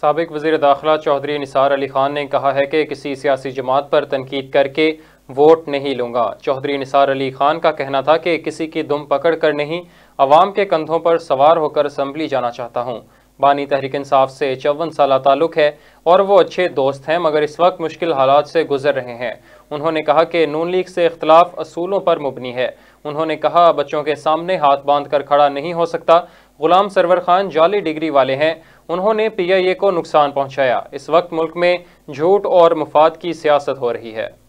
सबक वजी दाखिला चौधरी निसार अली खान ने कहा है कि किसी सियासी जमात पर तनकीद करके वोट नहीं लूँगा चौधरी निसार अली खान का कहना था कि किसी की दुम पकड़ कर नहीं आवाम के कंधों पर सवार होकर असम्बली जाना चाहता हूँ बानी तहरीक इंसाफ से चौवन साल ताल्लुक है और वो अच्छे दोस्त हैं मगर इस वक्त मुश्किल हालात से गुजर रहे हैं उन्होंने कहा कि नून लीग से इख्तलाफ असूलों पर मुबनी है उन्होंने कहा बच्चों के सामने हाथ बांध कर खड़ा नहीं हो सकता गुलाम सरवर खान जाली डिग्री वाले हैं उन्होंने पीआईए को नुकसान पहुंचाया इस वक्त मुल्क में झूठ और मफाद की सियासत हो रही है